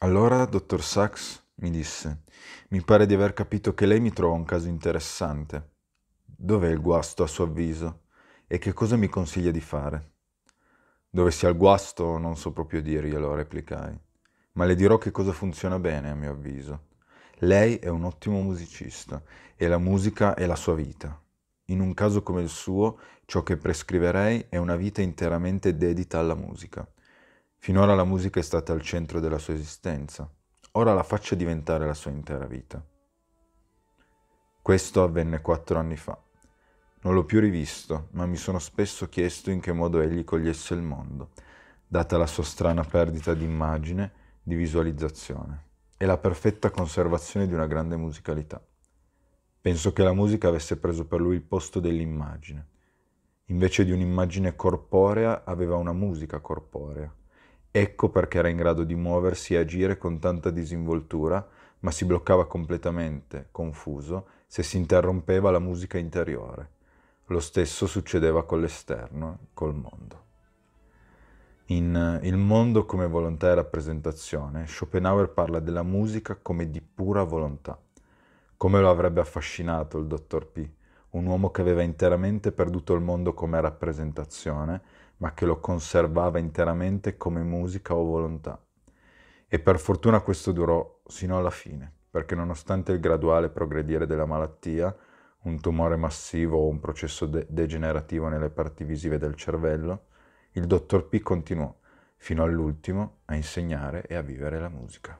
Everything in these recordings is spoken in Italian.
Allora, dottor Sachs, mi disse, mi pare di aver capito che lei mi trova un caso interessante. Dov'è il guasto a suo avviso? E che cosa mi consiglia di fare? Dove sia il guasto non so proprio dirglielo, replicai, ma le dirò che cosa funziona bene a mio avviso. Lei è un ottimo musicista e la musica è la sua vita. In un caso come il suo, ciò che prescriverei è una vita interamente dedita alla musica. Finora la musica è stata al centro della sua esistenza, ora la faccia diventare la sua intera vita. Questo avvenne quattro anni fa. Non l'ho più rivisto, ma mi sono spesso chiesto in che modo egli cogliesse il mondo, data la sua strana perdita di immagine, di visualizzazione e la perfetta conservazione di una grande musicalità. Penso che la musica avesse preso per lui il posto dell'immagine. Invece di un'immagine corporea aveva una musica corporea Ecco perché era in grado di muoversi e agire con tanta disinvoltura, ma si bloccava completamente, confuso, se si interrompeva la musica interiore. Lo stesso succedeva con l'esterno, col mondo. In eh, Il mondo come volontà e rappresentazione, Schopenhauer parla della musica come di pura volontà. Come lo avrebbe affascinato il dottor P, un uomo che aveva interamente perduto il mondo come rappresentazione ma che lo conservava interamente come musica o volontà. E per fortuna questo durò sino alla fine, perché nonostante il graduale progredire della malattia, un tumore massivo o un processo de- degenerativo nelle parti visive del cervello, il dottor P continuò fino all'ultimo a insegnare e a vivere la musica.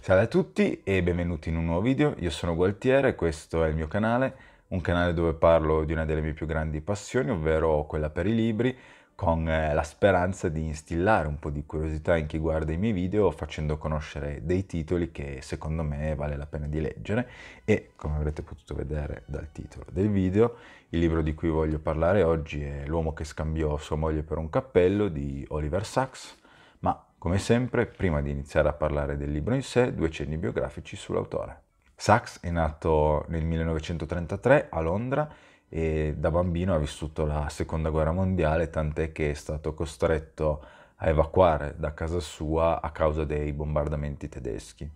Salve a tutti e benvenuti in un nuovo video, io sono Gualtiere, questo è il mio canale, un canale dove parlo di una delle mie più grandi passioni, ovvero quella per i libri, con eh, la speranza di instillare un po' di curiosità in chi guarda i miei video facendo conoscere dei titoli che secondo me vale la pena di leggere e come avrete potuto vedere dal titolo del video il libro di cui voglio parlare oggi è L'uomo che scambiò sua moglie per un cappello di Oliver Sacks ma come sempre prima di iniziare a parlare del libro in sé due cenni biografici sull'autore. Sacks è nato nel 1933 a Londra e da bambino ha vissuto la seconda guerra mondiale, tant'è che è stato costretto a evacuare da casa sua a causa dei bombardamenti tedeschi.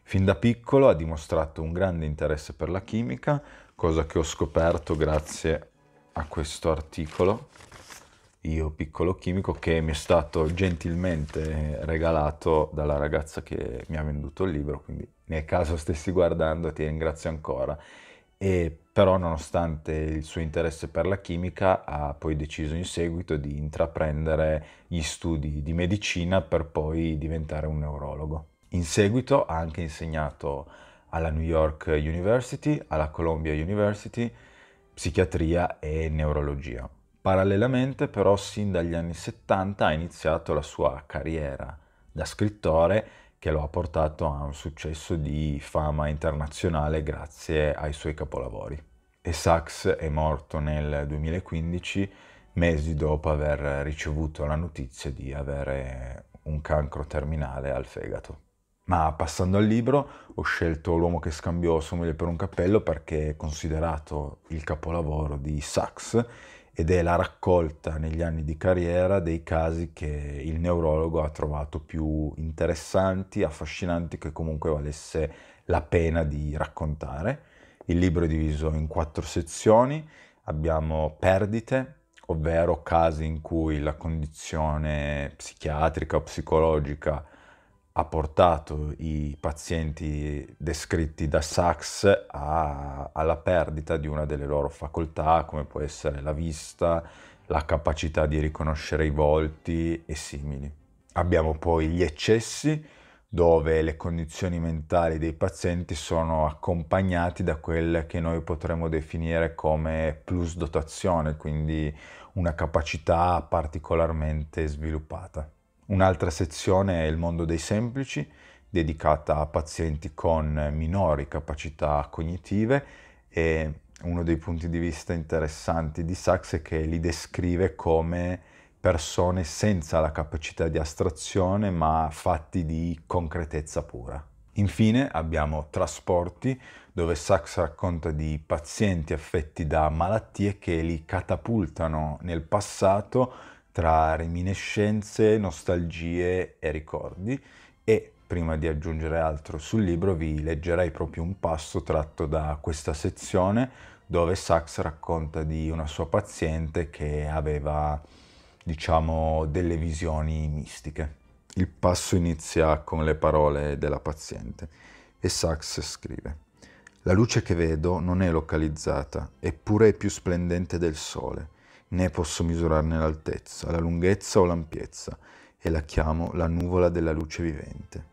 Fin da piccolo ha dimostrato un grande interesse per la chimica, cosa che ho scoperto grazie a questo articolo, Io piccolo chimico, che mi è stato gentilmente regalato dalla ragazza che mi ha venduto il libro, quindi nel caso stessi guardando ti ringrazio ancora. E però nonostante il suo interesse per la chimica ha poi deciso in seguito di intraprendere gli studi di medicina per poi diventare un neurologo. In seguito ha anche insegnato alla New York University, alla Columbia University, psichiatria e neurologia. Parallelamente però sin dagli anni 70 ha iniziato la sua carriera da scrittore che lo ha portato a un successo di fama internazionale grazie ai suoi capolavori. E Sachs è morto nel 2015, mesi dopo aver ricevuto la notizia di avere un cancro terminale al fegato. Ma passando al libro, ho scelto L'uomo che scambiò sua per un cappello perché è considerato il capolavoro di Sachs ed è la raccolta negli anni di carriera dei casi che il neurologo ha trovato più interessanti, affascinanti, che comunque valesse la pena di raccontare. Il libro è diviso in quattro sezioni, abbiamo perdite, ovvero casi in cui la condizione psichiatrica o psicologica ha portato i pazienti descritti da Sachs a, alla perdita di una delle loro facoltà, come può essere la vista, la capacità di riconoscere i volti e simili. Abbiamo poi gli eccessi, dove le condizioni mentali dei pazienti sono accompagnati da quel che noi potremmo definire come plus dotazione, quindi una capacità particolarmente sviluppata. Un'altra sezione è il mondo dei semplici, dedicata a pazienti con minori capacità cognitive e uno dei punti di vista interessanti di Sachs è che li descrive come persone senza la capacità di astrazione ma fatti di concretezza pura. Infine abbiamo trasporti dove Sachs racconta di pazienti affetti da malattie che li catapultano nel passato tra reminiscenze, nostalgie e ricordi e prima di aggiungere altro sul libro vi leggerei proprio un passo tratto da questa sezione dove Sachs racconta di una sua paziente che aveva diciamo delle visioni mistiche. Il passo inizia con le parole della paziente e Sachs scrive La luce che vedo non è localizzata, eppure è più splendente del sole né posso misurarne l'altezza, la lunghezza o l'ampiezza, e la chiamo la nuvola della luce vivente.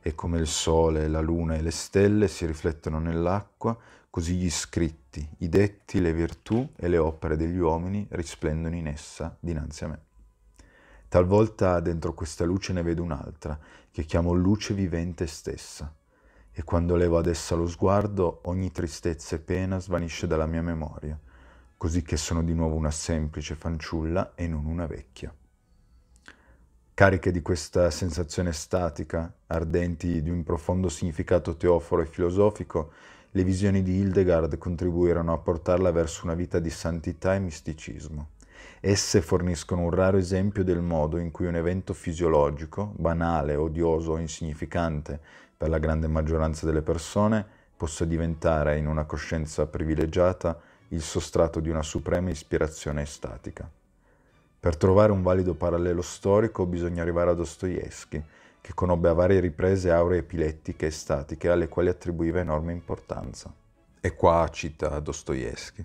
E come il sole, la luna e le stelle si riflettono nell'acqua, così gli scritti, i detti, le virtù e le opere degli uomini risplendono in essa dinanzi a me. Talvolta dentro questa luce ne vedo un'altra, che chiamo luce vivente stessa, e quando levo ad essa lo sguardo, ogni tristezza e pena svanisce dalla mia memoria, così che sono di nuovo una semplice fanciulla e non una vecchia. Cariche di questa sensazione statica, ardenti di un profondo significato teoforo e filosofico, le visioni di Hildegard contribuirono a portarla verso una vita di santità e misticismo. Esse forniscono un raro esempio del modo in cui un evento fisiologico, banale, odioso o insignificante per la grande maggioranza delle persone, possa diventare in una coscienza privilegiata il sostrato di una suprema ispirazione estatica. Per trovare un valido parallelo storico bisogna arrivare a Dostoevsky, che conobbe a varie riprese auree epilettiche e statiche alle quali attribuiva enorme importanza. E qua cita Dostoevsky.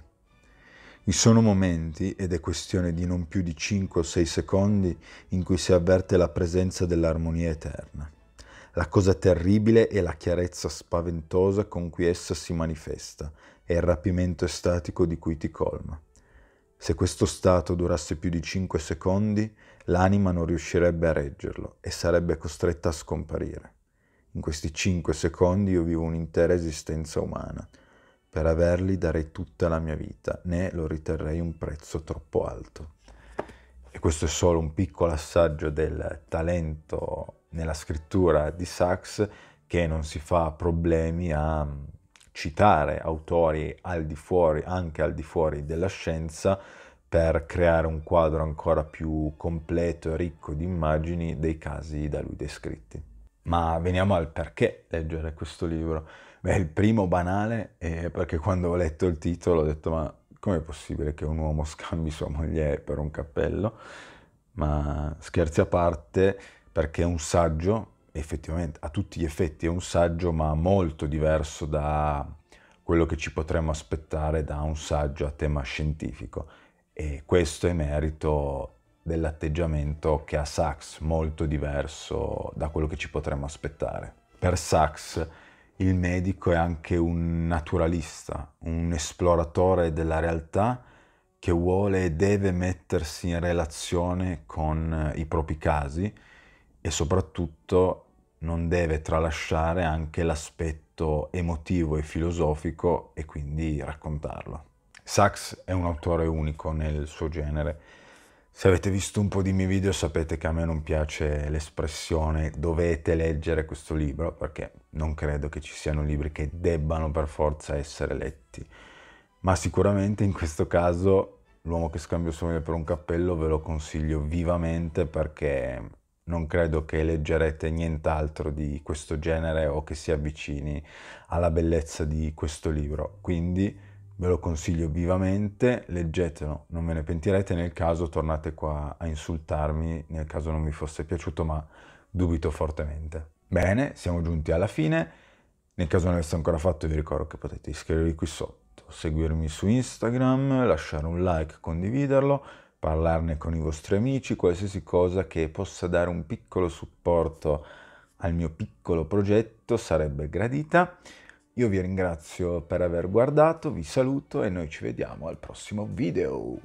Vi sono momenti, ed è questione di non più di 5 o 6 secondi, in cui si avverte la presenza dell'armonia eterna. La cosa terribile è la chiarezza spaventosa con cui essa si manifesta e il rapimento estatico di cui ti colma. Se questo stato durasse più di 5 secondi, l'anima non riuscirebbe a reggerlo e sarebbe costretta a scomparire. In questi 5 secondi io vivo un'intera esistenza umana. Per averli darei tutta la mia vita, né lo riterrei un prezzo troppo alto e questo è solo un piccolo assaggio del talento nella scrittura di Sachs che non si fa problemi a mm, citare autori al di fuori, anche al di fuori della scienza, per creare un quadro ancora più completo e ricco di immagini dei casi da lui descritti. Ma veniamo al perché leggere questo libro. Beh, il primo banale è perché quando ho letto il titolo ho detto ma com'è possibile che un uomo scambi sua moglie per un cappello? Ma scherzi a parte, perché è un saggio, effettivamente a tutti gli effetti è un saggio, ma molto diverso da quello che ci potremmo aspettare da un saggio a tema scientifico. E questo è merito dell'atteggiamento che ha Sachs, molto diverso da quello che ci potremmo aspettare. Per Sachs il medico è anche un naturalista, un esploratore della realtà che vuole e deve mettersi in relazione con eh, i propri casi e soprattutto non deve tralasciare anche l'aspetto emotivo e filosofico e quindi raccontarlo. Sachs è un autore unico nel suo genere se avete visto un po' di miei video sapete che a me non piace l'espressione dovete leggere questo libro perché non credo che ci siano libri che debbano per forza essere letti. Ma sicuramente in questo caso l'uomo che scambio somiglia per un cappello ve lo consiglio vivamente perché non credo che leggerete nient'altro di questo genere o che si avvicini alla bellezza di questo libro. Quindi ve lo consiglio vivamente, leggetelo, non ve ne pentirete, nel caso tornate qua a insultarmi, nel caso non vi fosse piaciuto, ma dubito fortemente. Bene, siamo giunti alla fine, nel caso non l'aveste ancora fatto vi ricordo che potete iscrivervi qui sotto, seguirmi su Instagram, lasciare un like, condividerlo, parlarne con i vostri amici, qualsiasi cosa che possa dare un piccolo supporto al mio piccolo progetto sarebbe gradita. Io vi ringrazio per aver guardato, vi saluto e noi ci vediamo al prossimo video.